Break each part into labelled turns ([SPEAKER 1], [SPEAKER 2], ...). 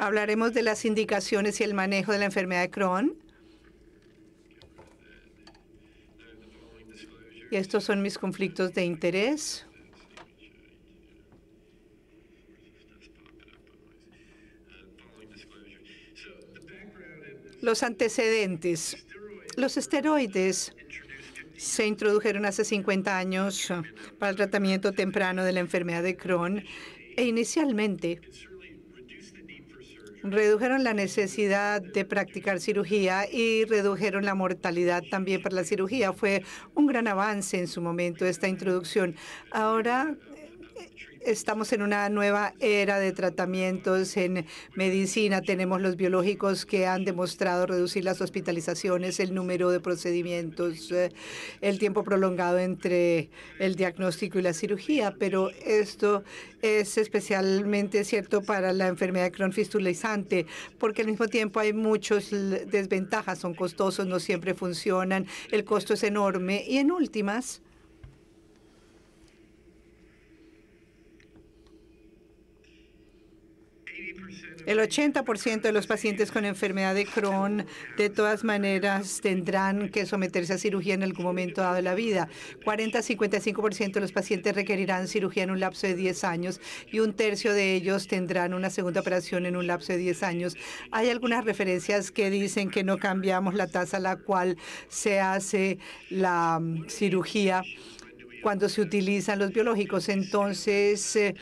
[SPEAKER 1] Hablaremos de las indicaciones y el manejo de la enfermedad de Crohn. Y estos son mis conflictos de interés. Los antecedentes. Los esteroides se introdujeron hace 50 años para el tratamiento temprano de la enfermedad de Crohn e inicialmente redujeron la necesidad de practicar cirugía y redujeron la mortalidad también para la cirugía. Fue un gran avance en su momento esta introducción. Ahora estamos en una nueva era de tratamientos en medicina. Tenemos los biológicos que han demostrado reducir las hospitalizaciones, el número de procedimientos, eh, el tiempo prolongado entre el diagnóstico y la cirugía, pero esto es especialmente cierto para la enfermedad Crohn fistulizante, porque al mismo tiempo hay muchas desventajas, son costosos, no siempre funcionan, el costo es enorme y en últimas, El 80% de los pacientes con enfermedad de Crohn de todas maneras tendrán que someterse a cirugía en algún momento dado de la vida. 40-55% de los pacientes requerirán cirugía en un lapso de 10 años y un tercio de ellos tendrán una segunda operación en un lapso de 10 años. Hay algunas referencias que dicen que no cambiamos la tasa a la cual se hace la mm, cirugía cuando se utilizan los biológicos. Entonces, eh,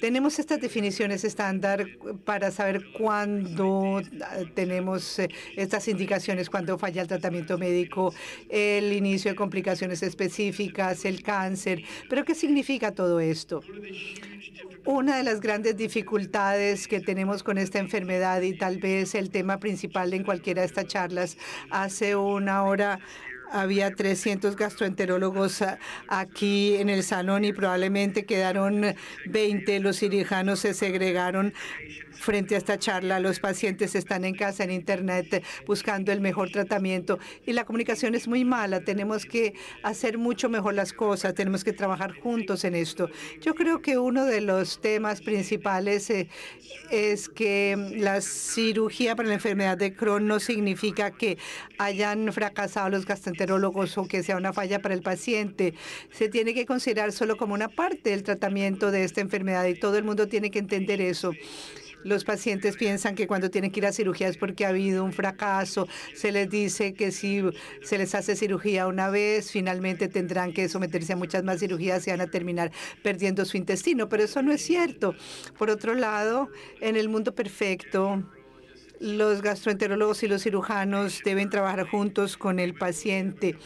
[SPEAKER 1] tenemos estas definiciones estándar eh, para saber cuándo ah, tenemos eh, estas indicaciones, cuándo falla el tratamiento médico, el inicio de complicaciones específicas, el cáncer. Pero ¿qué significa todo esto? Una de las grandes dificultades que tenemos con esta enfermedad y tal vez el tema principal en cualquiera de estas charlas hace una hora había 300 gastroenterólogos ah, aquí en el salón y probablemente quedaron 20. Los cirujanos se segregaron frente a esta charla. Los pacientes están en casa, en Internet, buscando el mejor tratamiento. Y la comunicación es muy mala. Tenemos que hacer mucho mejor las cosas. Tenemos que trabajar juntos en esto. Yo creo que uno de los temas principales eh, es que mm, la cirugía para la enfermedad de Crohn no significa que hayan fracasado los gastroenterólogos o que sea una falla para el paciente. Se tiene que considerar solo como una parte del tratamiento de esta enfermedad y todo el mundo tiene que entender eso. Los pacientes piensan que cuando tienen que ir a cirugía es porque ha habido un fracaso. Se les dice que si se les hace cirugía una vez, finalmente tendrán que someterse a muchas más cirugías y van a terminar perdiendo su intestino. Pero eso no es cierto. Por otro lado, en el mundo perfecto, los gastroenterólogos y los cirujanos deben trabajar juntos con el paciente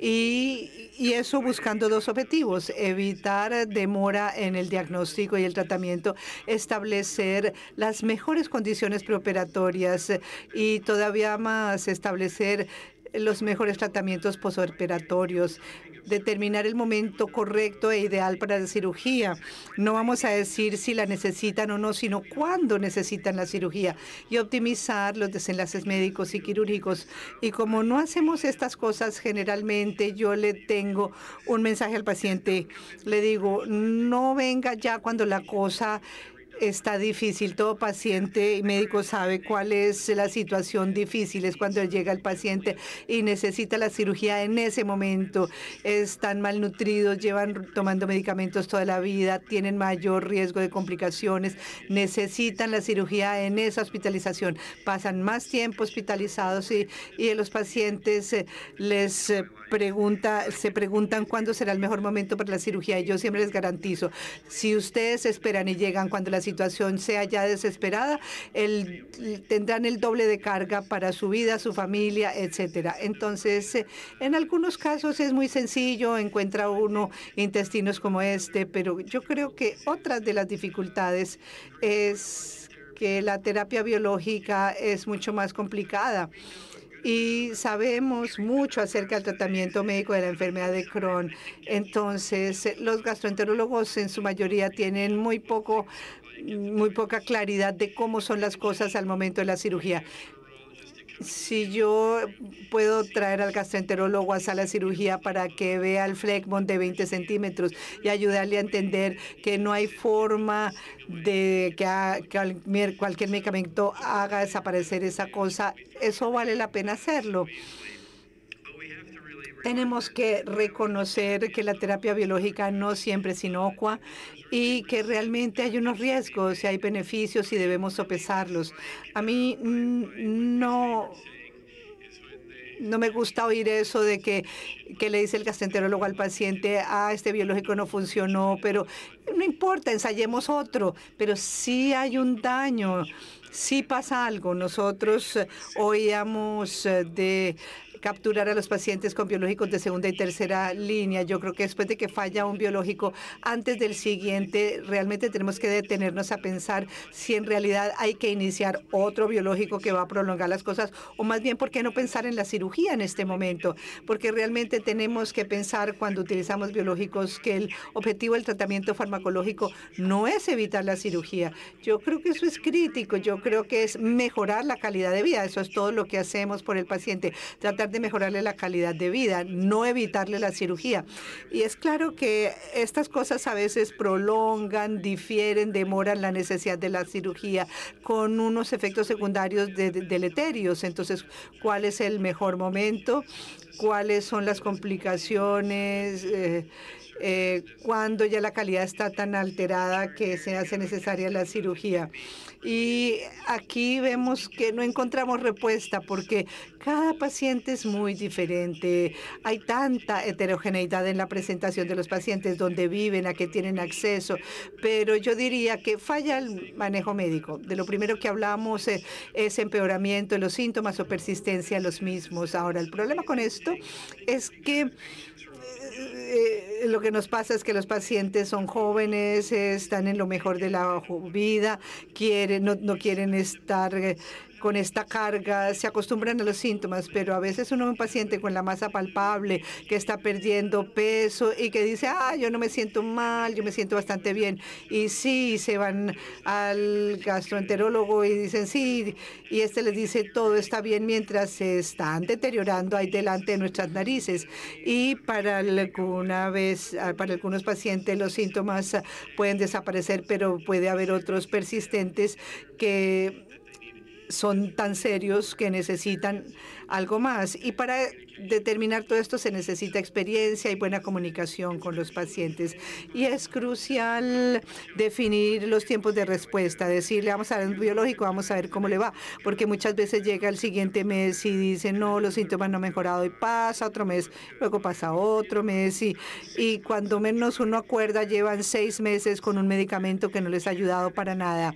[SPEAKER 1] y, eso buscando dos objetivos, evitar demora en el diagnóstico y el tratamiento, establecer las mejores condiciones preoperatorias y todavía más establecer los mejores tratamientos posoperatorios determinar el momento correcto e ideal para la cirugía. No vamos a decir si la necesitan o no, sino cuándo necesitan la cirugía y optimizar los desenlaces médicos y quirúrgicos. Y como no hacemos estas cosas generalmente, yo le tengo un mensaje al paciente. Le digo, no venga ya cuando la cosa está difícil. Todo paciente y médico sabe cuál es la situación difícil. Es cuando llega el paciente y necesita la cirugía en ese momento. Están malnutridos, llevan tomando medicamentos toda la vida, tienen mayor riesgo de complicaciones, necesitan la cirugía en esa hospitalización. Pasan más tiempo hospitalizados y, y los pacientes eh, les eh, pregunta, se preguntan cuándo será el mejor momento para la cirugía y yo siempre les garantizo, si ustedes esperan y llegan cuando la situación sea ya desesperada, el, tendrán el doble de carga para su vida, su familia, etcétera. Entonces, eh, en algunos casos es muy sencillo, encuentra uno intestinos como este, pero yo creo que otra de las dificultades es que la terapia biológica es mucho más complicada y sabemos mucho acerca del tratamiento médico de la enfermedad de Crohn. Entonces, eh, los gastroenterólogos en su mayoría tienen muy poco muy poca claridad de cómo son las cosas al momento de la cirugía si yo puedo traer al gastroenterólogo a sala cirugía para que vea el flegmon de 20 centímetros y ayudarle a entender que no hay forma de que cualquier medicamento haga desaparecer esa cosa, eso vale la pena hacerlo. Tenemos que reconocer que la terapia biológica no siempre es inocua y que realmente hay unos riesgos y hay beneficios y debemos sopesarlos. A mí mm, no no me gusta oír eso de que, que, le dice el gastroenterólogo al paciente, ah, este biológico no funcionó, pero no importa, ensayemos otro, pero sí hay un daño si pasa algo. Nosotros eh, oíamos eh, de capturar a los pacientes con biológicos de segunda y tercera línea. Yo creo que después de que falla un biológico, antes del siguiente, realmente tenemos que detenernos a pensar si en realidad hay que iniciar otro biológico que va a prolongar las cosas, o más bien, ¿por qué no pensar en la cirugía en este momento? Porque realmente tenemos que pensar cuando utilizamos biológicos que el objetivo del tratamiento farmacológico no es evitar la cirugía. Yo creo que eso es crítico. Yo creo que es mejorar la calidad de vida. Eso es todo lo que hacemos por el paciente, tratar de mejorarle la calidad de vida, no evitarle la cirugía. Y es claro que estas cosas a veces prolongan, difieren, demoran la necesidad de la cirugía con unos efectos secundarios de, deleterios. Entonces, ¿cuál es el mejor momento? ¿Cuáles son las complicaciones? Eh, eh, cuando ya la calidad está tan alterada que se hace necesaria la cirugía. Y aquí vemos que no encontramos respuesta porque cada paciente es muy diferente. Hay tanta heterogeneidad en la presentación de los pacientes, dónde viven, a qué tienen acceso. Pero yo diría que falla el manejo médico. De lo primero que hablamos eh, es, empeoramiento de los síntomas o persistencia en los mismos. Ahora, el problema con esto es que eh, eh, lo que nos pasa es que los pacientes son jóvenes, están en lo mejor de la vida, quieren, no, no quieren estar eh, con esta carga se acostumbran a los síntomas, pero a veces uno es un paciente con la masa palpable que está perdiendo peso y que dice, ah, yo no me siento mal, yo me siento bastante bien. Y sí, se van al gastroenterólogo y dicen, sí, y este les dice, todo está bien mientras se están deteriorando ahí delante de nuestras narices. Y para alguna vez, para algunos pacientes los síntomas pueden desaparecer, pero puede haber otros persistentes que son tan serios que necesitan algo más. Y para determinar todo esto se necesita experiencia y buena comunicación con los pacientes. Y es crucial definir los tiempos de respuesta, decirle vamos a ver un biológico, vamos a ver cómo le va, porque muchas veces llega el siguiente mes y dice no, los síntomas no han mejorado y pasa otro mes, luego pasa otro mes y, y cuando menos uno acuerda llevan seis meses con un medicamento que no les ha ayudado para nada.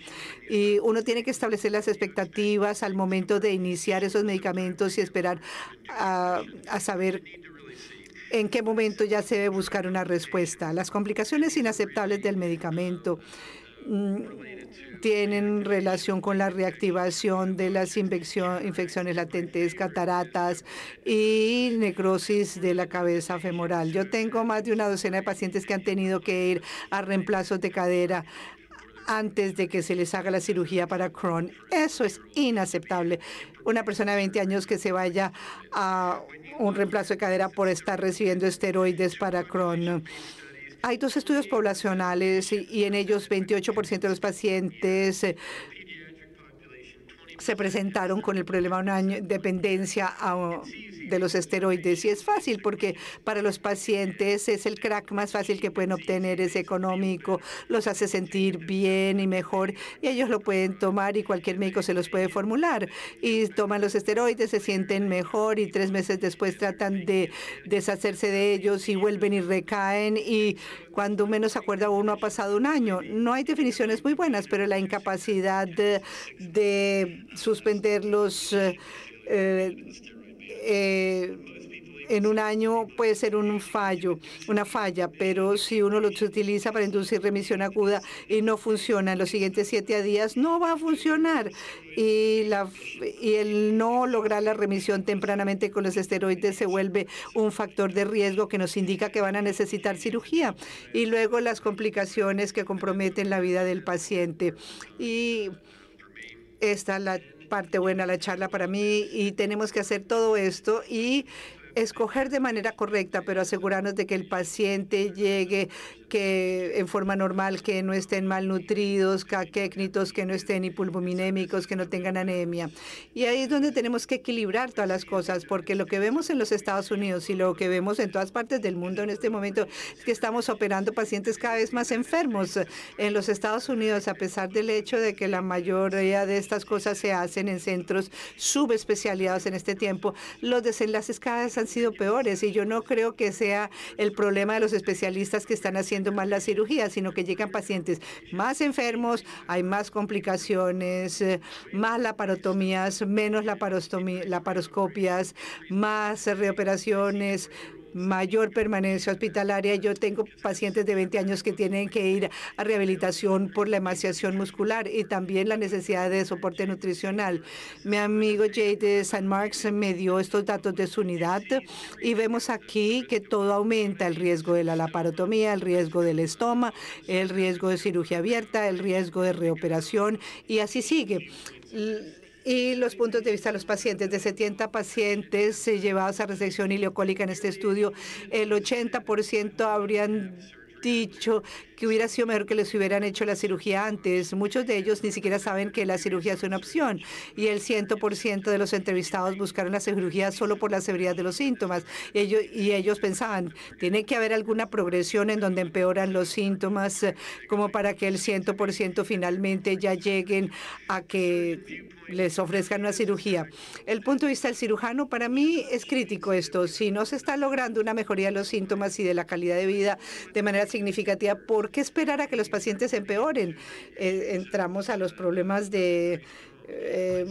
[SPEAKER 1] Y uno tiene que establecer las expectativas al momento de iniciar esos medicamentos y esperar a a saber en qué momento ya se debe buscar una respuesta. Las complicaciones inaceptables del medicamento mm, tienen relación con la reactivación de las infecciones latentes, cataratas y necrosis de la cabeza femoral. Yo tengo más de una docena de pacientes que han tenido que ir a reemplazos de cadera antes de que se les haga la cirugía para Crohn. Eso es inaceptable una persona de 20 años que se vaya a un reemplazo de cadera por estar recibiendo esteroides para Crohn. Hay dos estudios poblacionales y en ellos 28% de los pacientes eh, se presentaron con el problema de una dependencia a de los esteroides. Y es fácil porque para los pacientes es el crack más fácil que pueden obtener, es económico, los hace sentir bien y mejor y ellos lo pueden tomar y cualquier médico se los puede formular. Y toman los esteroides, se sienten mejor y tres meses después tratan de deshacerse de ellos y vuelven y recaen y cuando menos se acuerda uno ha pasado un año. No hay definiciones muy buenas, pero la incapacidad de, suspenderlos eh, eh, en un año puede ser un fallo, una falla, pero si uno lo utiliza para inducir remisión aguda y no funciona en los siguientes siete días, no va a funcionar. Y, la, y el no lograr la remisión tempranamente con los esteroides se vuelve un factor de riesgo que nos indica que van a necesitar cirugía. Y luego las complicaciones que comprometen la vida del paciente. Y esta la parte buena la charla para mí y tenemos que hacer todo esto y escoger de manera correcta, pero asegurarnos de que el paciente llegue que en forma normal, que no estén malnutridos, caquécnitos, que no estén hipulvominémicos, que no tengan anemia. Y ahí es donde tenemos que equilibrar todas las cosas, porque lo que vemos en los Estados Unidos y lo que vemos en todas partes del mundo en este momento es que estamos operando pacientes cada vez más enfermos. En los Estados Unidos, a pesar del hecho de que la mayoría de estas cosas se hacen en centros subespecializados en este tiempo, los desenlaces cada vez han sido peores y yo no creo que sea el problema de los especialistas que están haciendo mal la cirugía, sino que llegan pacientes más enfermos, hay más complicaciones, eh, más laparotomías, menos laparostomía, laparoscopias, más reoperaciones, mayor permanencia hospitalaria. Yo tengo pacientes de 20 años que tienen que ir a rehabilitación por la emaciación muscular y también la necesidad de soporte nutricional. Mi amigo Jay de San Marcos me dio estos datos de su unidad y vemos aquí que todo aumenta el riesgo de la laparotomía, el riesgo del estoma, el riesgo de cirugía abierta, el riesgo de reoperación y así sigue y los puntos de vista de los pacientes. De 70 pacientes eh, llevados a resección ileocólica en este estudio, el 80% habrían dicho que hubiera sido mejor que les hubieran hecho la cirugía antes. Muchos de ellos ni siquiera saben que la cirugía es una opción y el 100% de los entrevistados buscaron la cirugía solo por la severidad de los síntomas. y ellos pensaban, tiene que haber alguna progresión en donde empeoran los síntomas eh, como para que el 100% finalmente ya lleguen a que les ofrezcan una cirugía. El punto de vista del cirujano, para mí es crítico esto. Si no se está logrando una mejoría de los síntomas y de la calidad de vida de manera significativa, ¿por qué esperar a que los pacientes empeoren? Eh, entramos a los problemas de... Eh,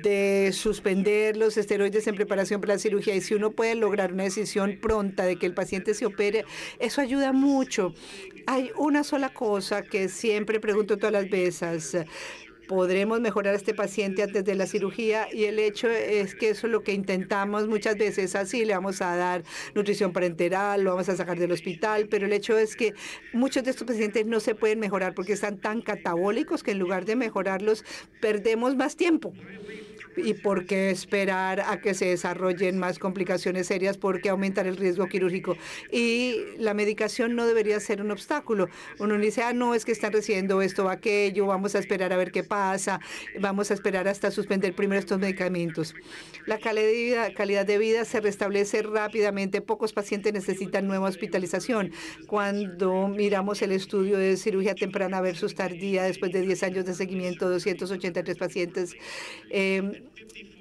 [SPEAKER 1] de suspender los esteroides en preparación para la cirugía y si uno puede lograr una decisión pronta de que el paciente se opere, eso ayuda mucho. Hay una sola cosa que siempre pregunto todas las veces podremos mejorar a este paciente antes de la cirugía y el hecho es que eso es lo que intentamos muchas veces así, le vamos a dar nutrición parenteral, lo vamos a sacar del hospital, pero el hecho es que muchos de estos pacientes no se pueden mejorar porque están tan catabólicos que en lugar de mejorarlos perdemos más tiempo y por qué esperar a que se desarrollen más complicaciones serias, por qué aumentar el riesgo quirúrgico. Y la medicación no debería ser un obstáculo. Uno dice, ah, no, es que están recibiendo esto o aquello, vamos a esperar a ver qué pasa, vamos a esperar hasta suspender primero estos medicamentos. La calidad, calidad de vida se restablece rápidamente, pocos pacientes necesitan nueva hospitalización. Cuando miramos el estudio de cirugía temprana versus tardía, después de 10 años de seguimiento, 283 pacientes, em,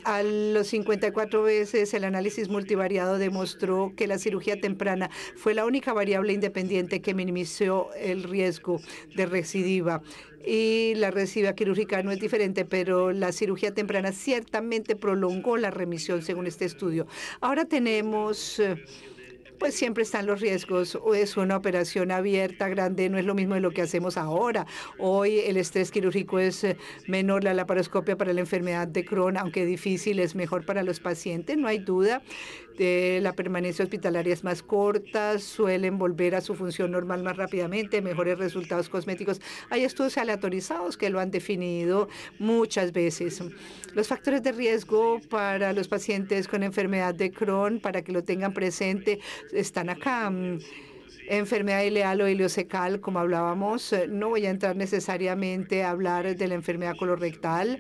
[SPEAKER 1] a los 54 veces el análisis multivariado demostró que la cirugía temprana fue la única variable independiente que minimizó el riesgo de recidiva y la recidiva quirúrgica no es diferente, pero la cirugía temprana ciertamente prolongó la remisión según este estudio. Ahora tenemos eh, pues siempre están los riesgos. O es una operación abierta, grande, no es lo mismo de lo que hacemos ahora. Hoy el estrés quirúrgico es eh, menor, la laparoscopia para la enfermedad de Crohn, aunque difícil, es mejor para los pacientes, no hay duda. De eh, la permanencia hospitalaria es más corta, suelen volver a su función normal más rápidamente, mejores resultados cosméticos. Hay estudios aleatorizados que lo han definido muchas veces. Los factores de riesgo para los pacientes con enfermedad de Crohn, para que lo tengan presente, están acá. Mm, enfermedad ileal o ileocecal, como hablábamos, eh, no voy a entrar necesariamente a hablar de la enfermedad colorectal,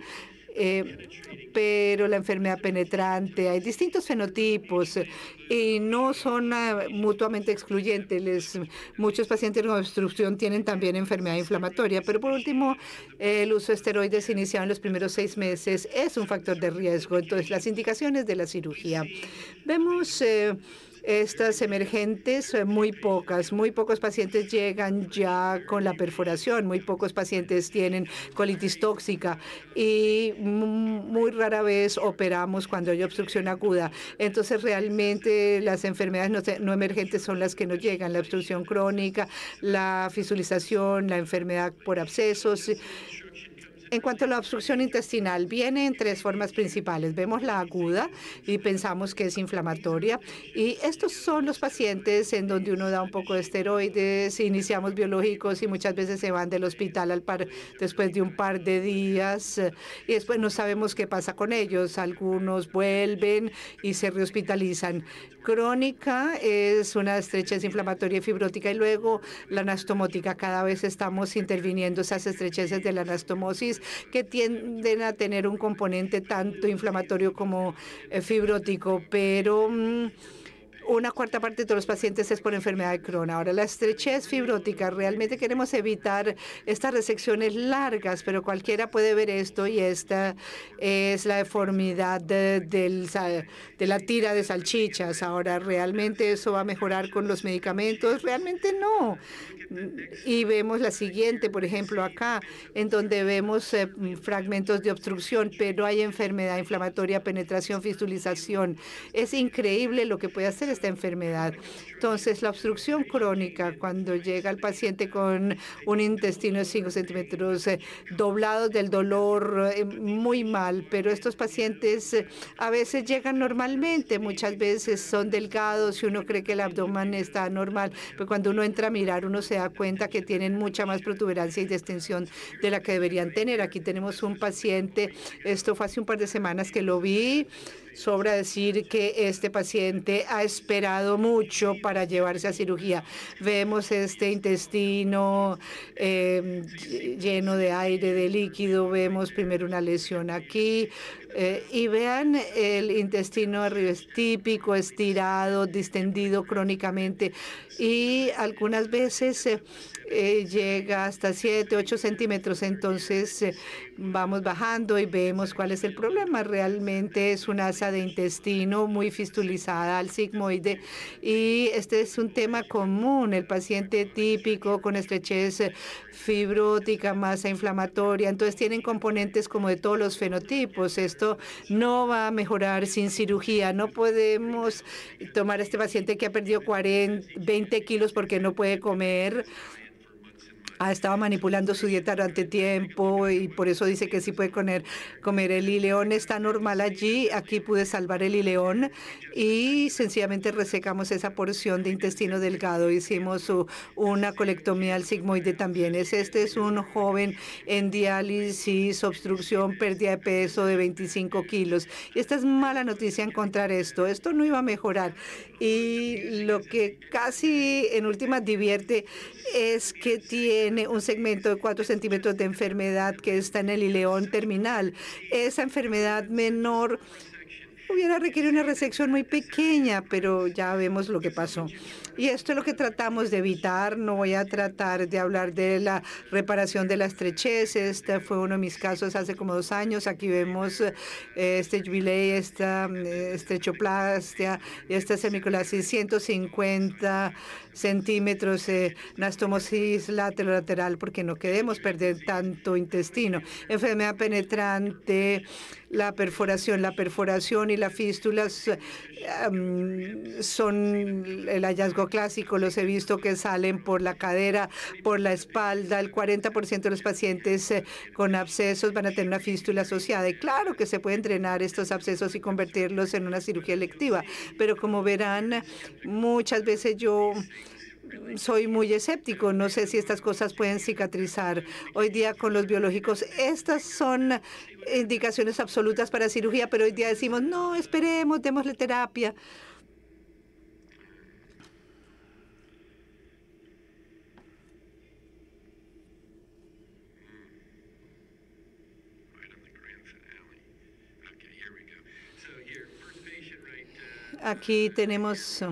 [SPEAKER 1] eh, pero la enfermedad penetrante, hay distintos fenotipos eh, y no son mutuamente excluyentes. muchos pacientes con obstrucción tienen también enfermedad inflamatoria, pero por último, el uso de esteroides iniciado en los primeros seis meses es un factor de riesgo. Entonces, las indicaciones de la cirugía. Vemos estas emergentes, son eh, muy pocas, muy pocos pacientes llegan ya con la perforación, muy pocos pacientes tienen colitis tóxica y muy rara vez operamos cuando hay obstrucción aguda. Entonces realmente las enfermedades no, emergentes son las que nos llegan, la obstrucción crónica, la fisulización, la enfermedad por abscesos en cuanto a la obstrucción intestinal, viene en tres formas principales. Vemos la aguda y pensamos que es inflamatoria. Y estos son los pacientes en donde uno da un poco de esteroides, iniciamos biológicos y muchas veces se van del hospital al par, después de un par de días. Eh, y después no sabemos qué pasa con ellos. Algunos vuelven y se rehospitalizan. Crónica es una estrechez inflamatoria y fibrótica y luego la anastomótica. Cada vez estamos interviniendo esas estrecheces de la anastomosis que tienden a tener un componente tanto inflamatorio como eh, fibrótico, pero mm, una cuarta parte de los pacientes es por enfermedad de Crohn. Ahora, la estrechez fibrótica. Realmente queremos evitar estas resecciones largas, pero cualquiera puede ver esto y esta es la deformidad de, la tira de salchichas. Ahora, ¿realmente eso va a mejorar con los medicamentos? Realmente no. Mm, y vemos la siguiente, por ejemplo, acá, en donde vemos eh, fragmentos de obstrucción, pero hay enfermedad inflamatoria, penetración, fistulización. Es increíble lo que puede hacer esta enfermedad. Entonces, la obstrucción crónica, cuando llega el paciente con un intestino de 5 centímetros eh, doblado del dolor, eh, muy mal, pero estos pacientes eh, a veces llegan normalmente, muchas veces son delgados y uno cree que el abdomen está normal, pero cuando uno entra a mirar, uno se da cuenta que tienen mucha más protuberancia y distensión de la que deberían tener. Aquí tenemos un paciente, esto fue hace un par de semanas que lo vi, sobra decir que este paciente ha esperado mucho para llevarse a cirugía. Vemos este intestino em, lleno de aire, de líquido, vemos primero una lesión aquí eh, y vean el intestino arriba típico, estirado, distendido crónicamente y algunas veces... Eh, eh, llega hasta 7, 8 centímetros. Entonces eh, vamos bajando y vemos cuál es el problema. Realmente es una asa de intestino muy fistulizada al sigmoide y este es un tema común. El paciente típico con estrechez eh, fibrótica, masa inflamatoria, entonces tienen componentes como de todos los fenotipos. Esto no va a mejorar sin cirugía. No podemos tomar a este paciente que ha perdido 40, 20 kilos porque no puede comer ha ah, estado manipulando su dieta durante tiempo y por eso dice que sí puede comer, comer el ileón. Está normal allí. Aquí pude salvar el ileón y sencillamente resecamos esa porción de intestino delgado. Hicimos una colectomía al sigmoide también. este es un joven en diálisis, obstrucción, pérdida de peso de 25 kilos. Y esta es mala noticia encontrar esto. Esto no iba a mejorar. Y lo que casi en últimas divierte es que tiene tiene un segmento de 4 centímetros de enfermedad que está en el ileón terminal. Esa enfermedad menor hubiera requerido una resección muy pequeña, pero ya vemos lo que pasó. Y esto es lo que tratamos de evitar. No voy a tratar de hablar de la reparación de la estrechez. Este fue uno de mis casos hace como dos años. Aquí vemos eh, este jubilee esta eh, estrechoplastia, esta semicolasis, 150 centímetros, de eh, nastomosis lateral, porque no queremos perder tanto intestino. Enfermedad penetrante la perforación. La perforación y las fístulas son el hallazgo clásico. Los he visto que salen por la cadera, por la espalda. El 40% de los pacientes eh, con abscesos van a tener una fístula asociada. Y claro que se puede entrenar estos abscesos y convertirlos en una cirugía electiva. Pero como verán, muchas veces yo soy muy escéptico. No sé si estas cosas pueden cicatrizar. Hoy día con los biológicos, estas son indicaciones absolutas para cirugía, pero hoy día decimos, no, esperemos, démosle terapia. Aquí tenemos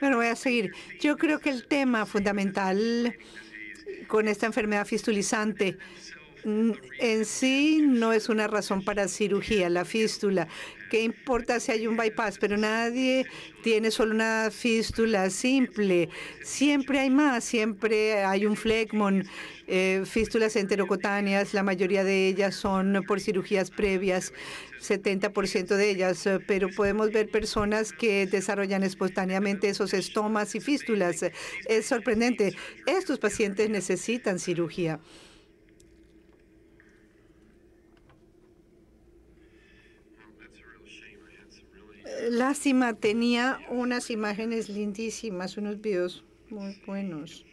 [SPEAKER 1] Bueno, voy a seguir. Yo creo que el tema fundamental con esta enfermedad fistulizante Mm, en sí no es una razón para cirugía, la fístula. ¿Qué importa si hay un bypass? Pero nadie tiene solo una fístula simple. Siempre hay más, siempre hay un flegmon. Eh, fístulas enterocotáneas, la mayoría de ellas son por cirugías previas, 70% de ellas, pero podemos ver personas que desarrollan espontáneamente esos estomas y fístulas. Es sorprendente. Estos pacientes necesitan cirugía. lástima, tenía unas imágenes lindísimas, unos videos muy buenos.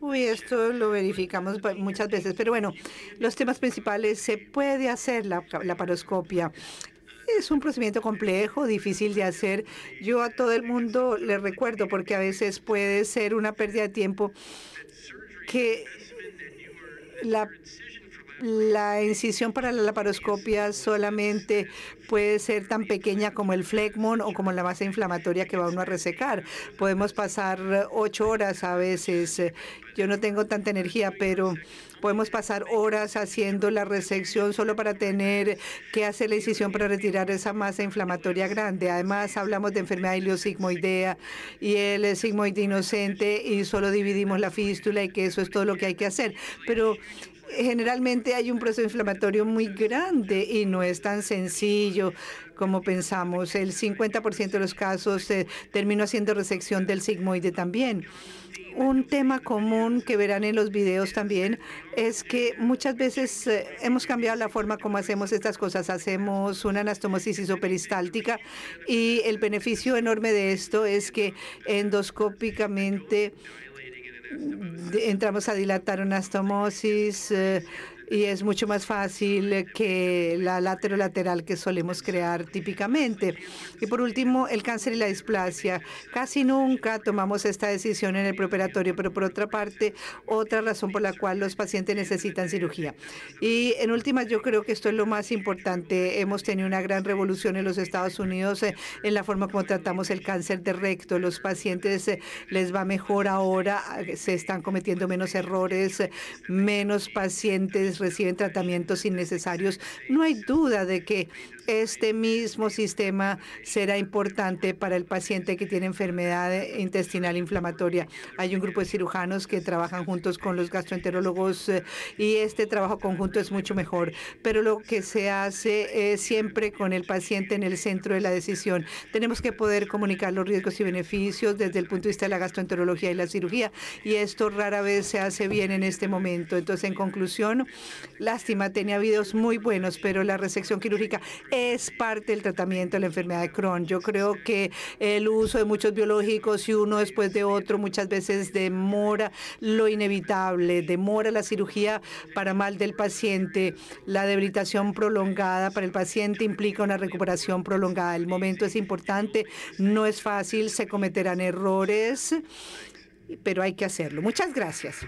[SPEAKER 1] Uy, esto lo verificamos muchas veces, pero bueno, los temas principales se puede hacer la, paroscopia. Es un procedimiento complejo, difícil de hacer. Yo a todo el mundo le recuerdo porque a veces puede ser una pérdida de tiempo que la la incisión para la laparoscopia solamente puede ser tan pequeña como el flegmon o como la masa inflamatoria que va uno a resecar. Podemos pasar eh, ocho horas a veces. Eh, yo no tengo tanta energía, pero podemos pasar horas haciendo la resección solo para tener que hacer la incisión para retirar esa masa inflamatoria grande. Además, hablamos de enfermedad iliosigmoidea y el sigmoide inocente y solo dividimos la fístula y que eso es todo lo que hay que hacer. Pero generalmente hay un proceso inflamatorio muy grande y no es tan sencillo como pensamos. El 50% de los casos termina eh, terminó haciendo resección del sigmoide también. Un tema común que verán en los videos también es que muchas veces eh, hemos cambiado la forma como hacemos estas cosas. Hacemos una anastomosis isoperistáltica y el beneficio enorme de esto es que endoscópicamente entramos a dilatar una astomosis, eh, y es mucho más fácil eh, que la lateral que solemos crear típicamente. Y por último, el cáncer y la displasia. Casi nunca tomamos esta decisión en el preoperatorio. pero por otra parte, otra razón por la cual los pacientes necesitan cirugía. Y en última, yo creo que esto es lo más importante. Hemos tenido una gran revolución en los Estados Unidos eh, en la forma como tratamos el cáncer de recto. Los pacientes eh, les va mejor ahora, se están cometiendo menos errores, menos pacientes reciben tratamientos innecesarios. No hay duda de que este mismo sistema será importante para el paciente que tiene enfermedad intestinal inflamatoria. Hay un grupo de cirujanos que trabajan juntos con los gastroenterólogos eh, y este trabajo conjunto es mucho mejor. Pero lo que se hace es siempre con el paciente en el centro de la decisión. Tenemos que poder comunicar los riesgos y beneficios desde el punto de vista de la gastroenterología y la cirugía y esto rara vez se hace bien en este momento. Entonces, en conclusión, Lástima, tenía videos muy buenos, pero la resección quirúrgica es parte del tratamiento de la enfermedad de Crohn. Yo creo que el uso de muchos biológicos y uno después de otro muchas veces demora lo inevitable, demora la cirugía para mal del paciente. La debilitación prolongada para el paciente implica una recuperación prolongada. El momento es importante, no es fácil, se cometerán errores, pero hay que hacerlo. Muchas gracias.